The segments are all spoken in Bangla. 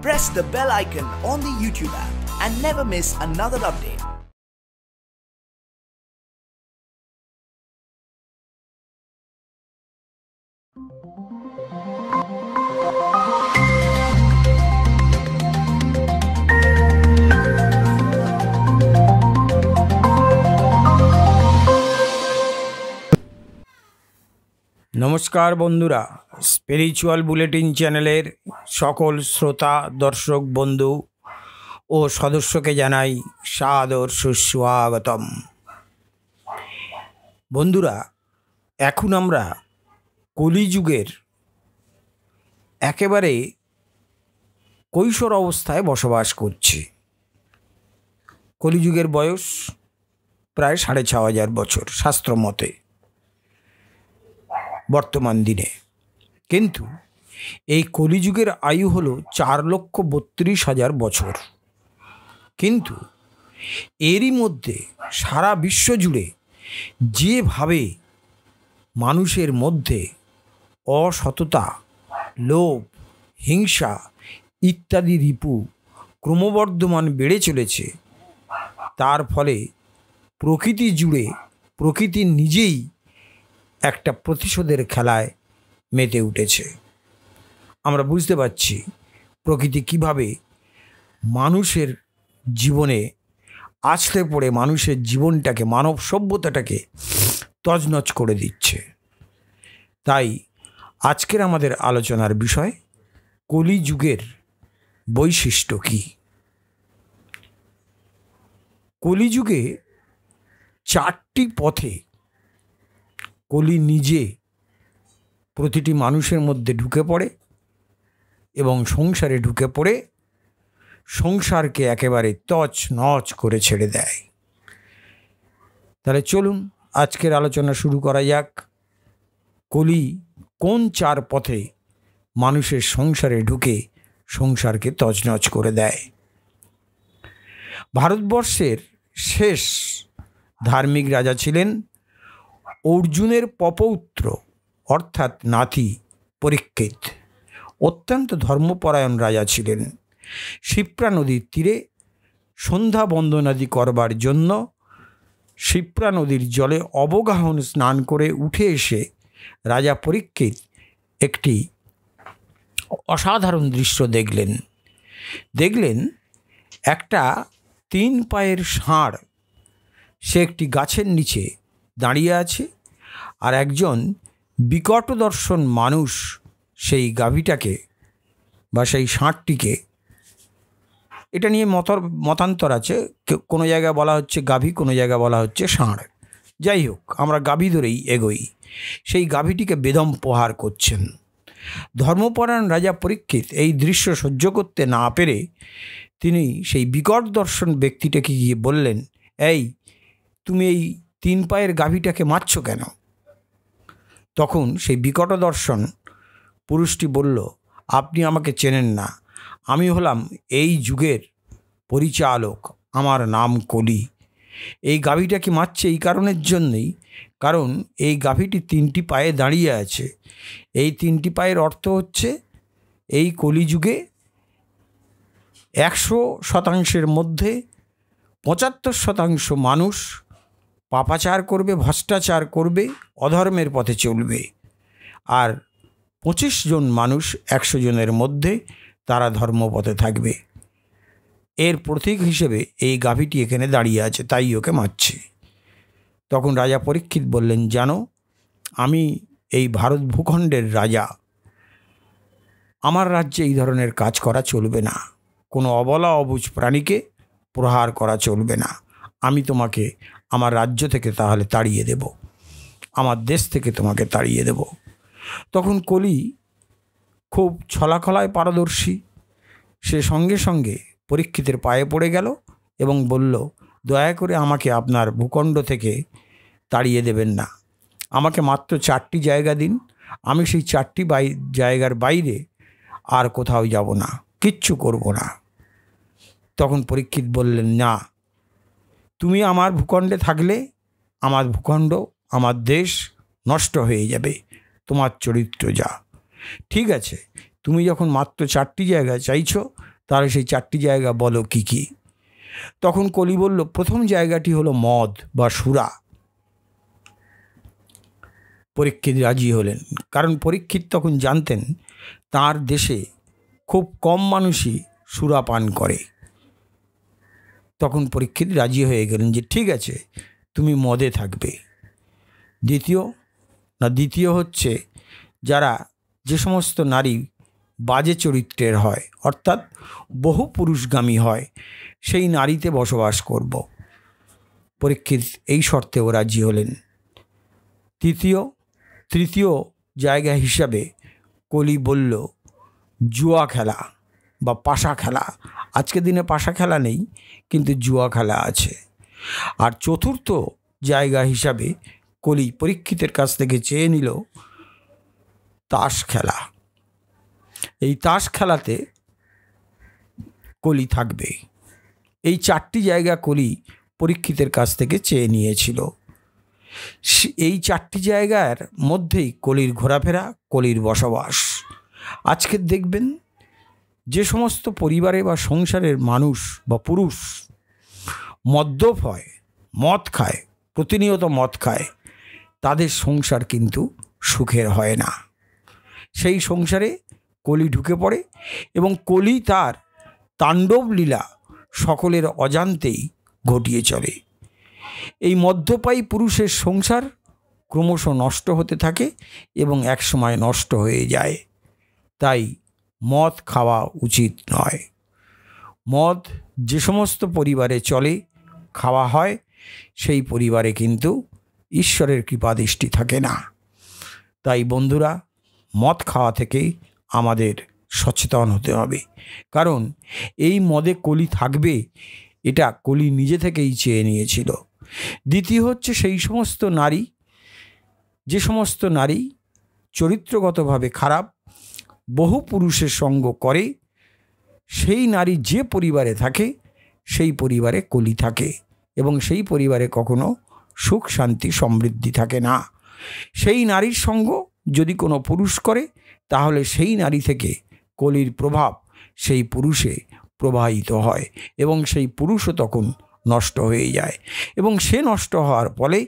press the bell icon on the YouTube app and never miss another update. নমস্কার বন্ধুরা স্পিরিচুয়াল বুলেটিন চ্যানেলের সকল শ্রোতা দর্শক বন্ধু ও সদস্যকে জানাই সাদর সুস্বাগতম বন্ধুরা এখন আমরা কলিযুগের একেবারে কৈশোর অবস্থায় বসবাস করছি কলিযুগের বয়স প্রায় সাড়ে ছ হাজার বছর শাস্ত্র মতে বর্তমান দিনে কিন্তু এই কলিযুগের আয়ু হলো চার লক্ষ বত্রিশ হাজার বছর কিন্তু এরই মধ্যে সারা বিশ্ব জুড়ে যেভাবে মানুষের মধ্যে অসততা লোভ হিংসা ইত্যাদি রিপু ক্রমবর্ধমান বেড়ে চলেছে তার ফলে প্রকৃতি জুড়ে প্রকৃতি নিজেই একটা প্রতিশোধের খেলায় মেতে উঠেছে আমরা বুঝতে পারছি প্রকৃতি কিভাবে মানুষের জীবনে আছড়ে পড়ে মানুষের জীবনটাকে মানব সভ্যতাটাকে তজনজ করে দিচ্ছে তাই আজকের আমাদের আলোচনার বিষয় কলিযুগের বৈশিষ্ট্য কী কলিযুগে চারটি পথে কলি নিজে প্রতিটি মানুষের মধ্যে ঢুকে পড়ে এবং সংসারে ঢুকে পড়ে সংসারকে একেবারে তচ নচ করে ছেড়ে দেয় তাহলে চলুন আজকের আলোচনা শুরু করা যাক কলি কোন চার পথে মানুষের সংসারে ঢুকে সংসারকে তছনছ করে দেয় ভারতবর্ষের শেষ ধার্মিক রাজা ছিলেন অর্জুনের পপৌত্র অর্থাৎ নাতি পরীক্ষিত অত্যন্ত ধর্মপরায়ণ রাজা ছিলেন শিপ্রা নদীর তীরে সন্ধ্যা বন্দনাদি করবার জন্য শিপ্রা নদীর জলে অবগাহন স্নান করে উঠে এসে রাজা পরীক্ষিত একটি অসাধারণ দৃশ্য দেখলেন দেখলেন একটা তিন পায়ের ষাঁড় সে একটি গাছের নিচে দাঁড়িয়ে আছে আর একজন বিকট দর্শন মানুষ সেই গাভীটাকে বা সেই ষাঁড়টিকে এটা নিয়ে মতর মতান্তর আছে কোনো জায়গায় বলা হচ্ছে গাভী কোনো জায়গায় বলা হচ্ছে ষাঁড় যাই হোক আমরা গাভী ধরেই এগোই সেই গাভীটিকে বেদম প্রহার করছেন ধর্মপরায়ণ রাজা পরীক্ষিত এই দৃশ্য সহ্য করতে না পেরে তিনি সেই বিকট দর্শন ব্যক্তিটাকে গিয়ে বললেন এই তুমি এই তিন পায়ের গাভীটাকে মারছ কেন তখন সেই বিকট দর্শন পুরুষটি বলল আপনি আমাকে চেনেন না আমি হলাম এই যুগের পরিচালক আমার নাম কলি এই কি মারছে এই কারণের জন্যেই কারণ এই গাভীটি তিনটি পায়ে দাঁড়িয়ে আছে এই তিনটি পায়ের অর্থ হচ্ছে এই কলিযুগে একশো শতাংশের মধ্যে পঁচাত্তর শতাংশ মানুষ পাপাচার করবে ভ্রষ্টাচার করবে অধর্মের পথে চলবে আর পঁচিশ জন মানুষ একশো জনের মধ্যে তারা ধর্মপথে থাকবে এর প্রতীক হিসেবে এই গাভীটি এখানে দাঁড়িয়ে আছে তাই ওকে মারছে তখন রাজা পরীক্ষিত বললেন জানো আমি এই ভারত ভূখণ্ডের রাজা আমার রাজ্যে এই ধরনের কাজ করা চলবে না কোনো অবলা অবুজ প্রাণীকে প্রহার করা চলবে না আমি তোমাকে আমার রাজ্য থেকে তাহলে তাড়িয়ে দেব আমার দেশ থেকে তোমাকে তাড়িয়ে দেব তখন কলি খুব ছলাখলায় পারদর্শী সে সঙ্গে সঙ্গে পরীক্ষিতের পায়ে পড়ে গেল এবং বলল দয়া করে আমাকে আপনার ভূখণ্ড থেকে তাড়িয়ে দেবেন না আমাকে মাত্র চারটি জায়গা দিন আমি সেই চারটি বাই জায়গার বাইরে আর কোথাও যাব না কিচ্ছু করব না তখন পরীক্ষিত বললেন না তুমি আমার ভূখণ্ডে থাকলে আমার ভূখণ্ড আমার দেশ নষ্ট হয়ে যাবে তোমার চরিত্র যা ঠিক আছে তুমি যখন মাত্র চারটি জায়গা চাইছো তাহলে সেই চারটি জায়গা বলো কি কি তখন কলি বলল প্রথম জায়গাটি হলো মদ বা সুরা পরীক্ষিত রাজি হলেন কারণ পরীক্ষিত তখন জানতেন তার দেশে খুব কম মানুষই সুরা পান করে তখন পরীক্ষিত রাজি হয়ে গেলেন যে ঠিক আছে তুমি মদে থাকবে দ্বিতীয় না দ্বিতীয় হচ্ছে যারা যে সমস্ত নারী বাজে চরিত্রের হয় অর্থাৎ বহু পুরুষগামী হয় সেই নারীতে বসবাস করব পরীক্ষিত এই শর্তেও রাজি হলেন তৃতীয় তৃতীয় জায়গা হিসাবে কলি বলল জুয়া খেলা বা পাশা খেলা আজকে দিনে পাশা খেলা নেই কিন্তু জুয়া খেলা আছে আর চতুর্থ জায়গা হিসাবে কলি পরীক্ষিতের কাছ থেকে চেয়ে নিল তাস খেলা এই তাস খেলাতে কলি থাকবে এই চারটি জায়গা কলি পরীক্ষিতের কাছ থেকে চেয়ে নিয়েছিল এই চারটি জায়গার মধ্যেই কলির ঘোরাফেরা কলির বসবাস আজকে দেখবেন যে সমস্ত পরিবারে বা সংসারের মানুষ বা পুরুষ মদ্যপ হয় মদ খায় প্রতিনিয়ত মদ খায় তাদের সংসার কিন্তু সুখের হয় না সেই সংসারে কলি ঢুকে পড়ে এবং কলি তার তাণ্ডব লীলা সকলের অজান্তেই ঘটিয়ে চলে এই মদ্যপায়ী পুরুষের সংসার ক্রমশ নষ্ট হতে থাকে এবং একসময় নষ্ট হয়ে যায় তাই মদ খাওয়া উচিত নয় মদ যে সমস্ত পরিবারে চলে খাওয়া হয় সেই পরিবারে কিন্তু ঈশ্বরের কৃপাদৃষ্টি থাকে না তাই বন্ধুরা মদ খাওয়া থেকে আমাদের সচেতন হতে হবে কারণ এই মদে কলি থাকবে এটা কলি নিজে থেকেই চেয়ে নিয়েছিল দ্বিতীয় হচ্ছে সেই সমস্ত নারী যে সমস্ত নারী চরিত্রগতভাবে খারাপ বহু পুরুষের সঙ্গ করে সেই নারী যে পরিবারে থাকে সেই পরিবারে কলি থাকে এবং সেই পরিবারে কখনো সুখ শান্তি সমৃদ্ধি থাকে না সেই নারীর সঙ্গ যদি কোনো পুরুষ করে তাহলে সেই নারী থেকে কলির প্রভাব সেই পুরুষে প্রবাহিত হয় এবং সেই পুরুষও তখন নষ্ট হয়ে যায় এবং সে নষ্ট হওয়ার ফলে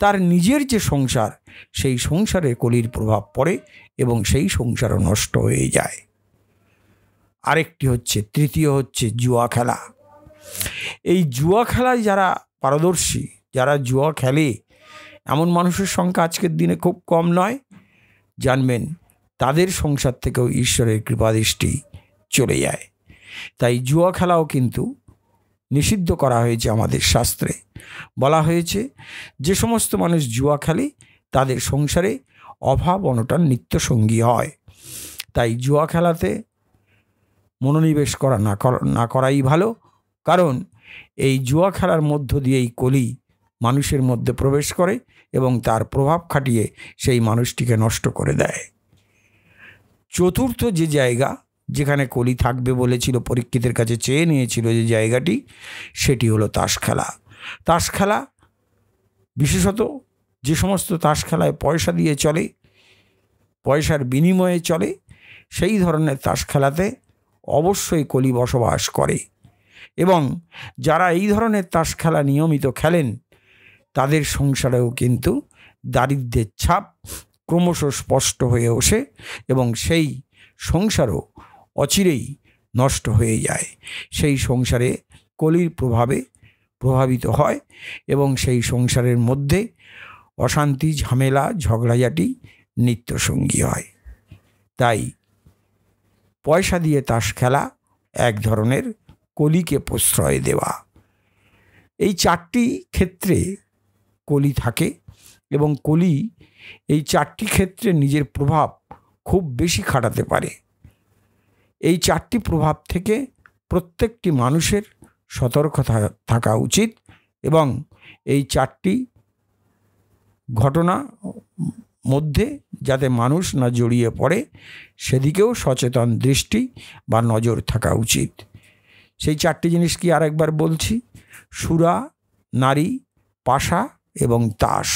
তার নিজের যে সংসার সেই সংসারে কলির প্রভাব পড়ে এবং সেই সংসারও নষ্ট হয়ে যায় আরেকটি হচ্ছে তৃতীয় হচ্ছে জুয়া খেলা এই জুয়া খেলায় যারা পারদর্শী যারা জুয়া খেলে এমন মানুষের সংখ্যা আজকের দিনে খুব কম নয় জানবেন তাদের সংসার থেকেও ঈশ্বরের কৃপাদৃষ্টি চলে যায় তাই জুয়া খেলাও কিন্তু নিষিদ্ধ করা হয়েছে আমাদের শাস্ত্রে বলা হয়েছে যে সমস্ত মানুষ জুয়া খেলে তাদের সংসারে অভাব অনটন নিত্য সঙ্গী হয় তাই জুয়া খেলাতে মনোনিবেশ করা না না করাই ভালো কারণ এই জুয়া খেলার মধ্য দিয়েই কলি মানুষের মধ্যে প্রবেশ করে এবং তার প্রভাব খাটিয়ে সেই মানুষটিকে নষ্ট করে দেয় চতুর্থ যে জায়গা যেখানে কলি থাকবে বলেছিল পরীক্ষিতের কাছে চেয়ে নিয়েছিল যে জায়গাটি সেটি হলো তাস খেলা তাস খেলা বিশেষত যে সমস্ত তাস খেলায় পয়সা দিয়ে চলে পয়সার বিনিময়ে চলে সেই ধরনের তাস খেলাতে অবশ্যই কলি বসবাস করে এবং যারা এই ধরনের তাস খেলা নিয়মিত খেলেন তাদের সংসারেও কিন্তু দারিদ্রের ছাপ ক্রমশ স্পষ্ট হয়ে ওঠে এবং সেই সংসারও অচিরেই নষ্ট হয়ে যায় সেই সংসারে কলির প্রভাবে প্রভাবিত হয় এবং সেই সংসারের মধ্যে অশান্তি ঝামেলা ঝগড়াঝাটি নিত্যসঙ্গী হয় তাই পয়সা দিয়ে তাস খেলা এক ধরনের কলিকে প্রশ্রয় দেওয়া এই চারটি ক্ষেত্রে কলি থাকে এবং কলি এই চারটি ক্ষেত্রে নিজের প্রভাব খুব বেশি খাটাতে পারে এই চারটি প্রভাব থেকে প্রত্যেকটি মানুষের সতর্ক থাকা উচিত এবং এই চারটি ঘটনা মধ্যে যাতে মানুষ না জড়িয়ে পড়ে সেদিকেও সচেতন দৃষ্টি বা নজর থাকা উচিত সেই চারটি জিনিস কি আরেকবার বলছি সুরা নারী পাশা এবং তাস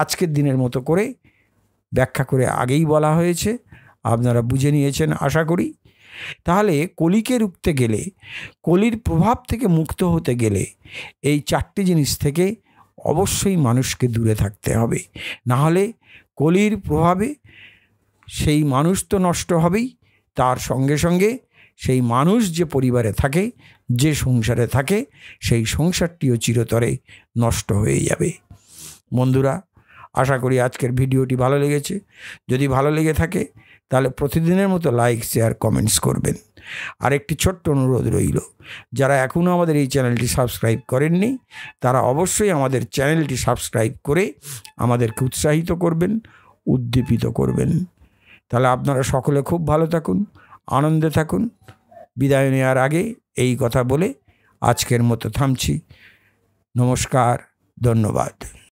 আজকের দিনের মতো করে ব্যাখ্যা করে আগেই বলা হয়েছে আপনারা বুঝে নিয়েছেন আশা করি তাহলে কলিকে রুখতে গেলে কলির প্রভাব থেকে মুক্ত হতে গেলে এই চারটি জিনিস থেকে অবশ্যই মানুষকে দূরে থাকতে হবে নাহলে কলির প্রভাবে সেই মানুষ তো নষ্ট হবেই তার সঙ্গে সঙ্গে সেই মানুষ যে পরিবারে থাকে যে সংসারে থাকে সেই সংসারটিও চিরতরে নষ্ট হয়ে যাবে বন্ধুরা আশা করি আজকের ভিডিওটি ভালো লেগেছে যদি ভালো লেগে থাকে তাহলে প্রতিদিনের মতো লাইক শেয়ার কমেন্টস করবেন আর একটি ছোট্ট অনুরোধ রইল যারা এখনও আমাদের এই চ্যানেলটি সাবস্ক্রাইব করেননি তারা অবশ্যই আমাদের চ্যানেলটি সাবস্ক্রাইব করে আমাদেরকে উৎসাহিত করবেন উদ্দীপিত করবেন তাহলে আপনারা সকলে খুব ভালো থাকুন আনন্দে থাকুন বিদায় নেওয়ার আগে এই কথা বলে আজকের মতো থামছি নমস্কার ধন্যবাদ